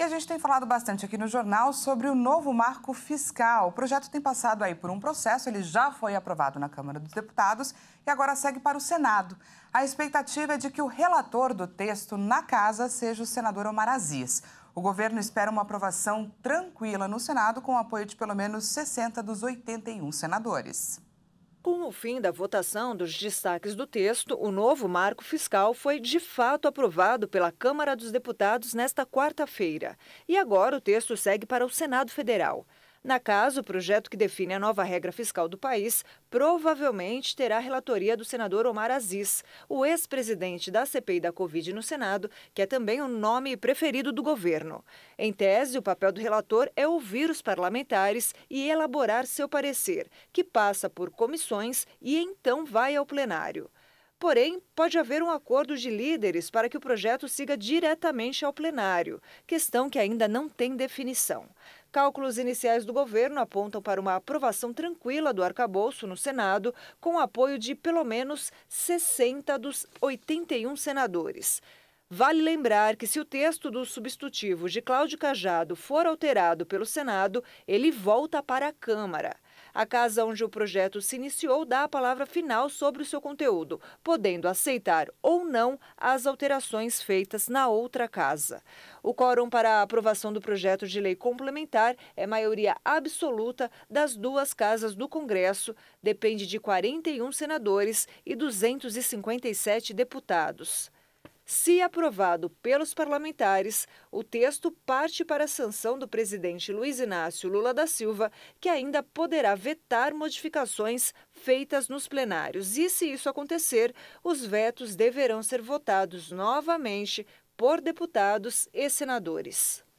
E a gente tem falado bastante aqui no jornal sobre o novo marco fiscal. O projeto tem passado aí por um processo, ele já foi aprovado na Câmara dos Deputados e agora segue para o Senado. A expectativa é de que o relator do texto na casa seja o senador Omar Aziz. O governo espera uma aprovação tranquila no Senado, com o apoio de pelo menos 60 dos 81 senadores. Com o fim da votação dos destaques do texto, o novo marco fiscal foi de fato aprovado pela Câmara dos Deputados nesta quarta-feira. E agora o texto segue para o Senado Federal. Na casa, o projeto que define a nova regra fiscal do país provavelmente terá relatoria do senador Omar Aziz, o ex-presidente da CPI da Covid no Senado, que é também o nome preferido do governo. Em tese, o papel do relator é ouvir os parlamentares e elaborar seu parecer, que passa por comissões e então vai ao plenário. Porém, pode haver um acordo de líderes para que o projeto siga diretamente ao plenário, questão que ainda não tem definição. Cálculos iniciais do governo apontam para uma aprovação tranquila do arcabouço no Senado, com apoio de pelo menos 60 dos 81 senadores. Vale lembrar que, se o texto dos substitutivos de Cláudio Cajado for alterado pelo Senado, ele volta para a Câmara. A casa onde o projeto se iniciou dá a palavra final sobre o seu conteúdo, podendo aceitar ou não as alterações feitas na outra casa. O quórum para a aprovação do projeto de lei complementar é maioria absoluta das duas casas do Congresso, depende de 41 senadores e 257 deputados. Se aprovado pelos parlamentares, o texto parte para a sanção do presidente Luiz Inácio Lula da Silva, que ainda poderá vetar modificações feitas nos plenários. E se isso acontecer, os vetos deverão ser votados novamente por deputados e senadores.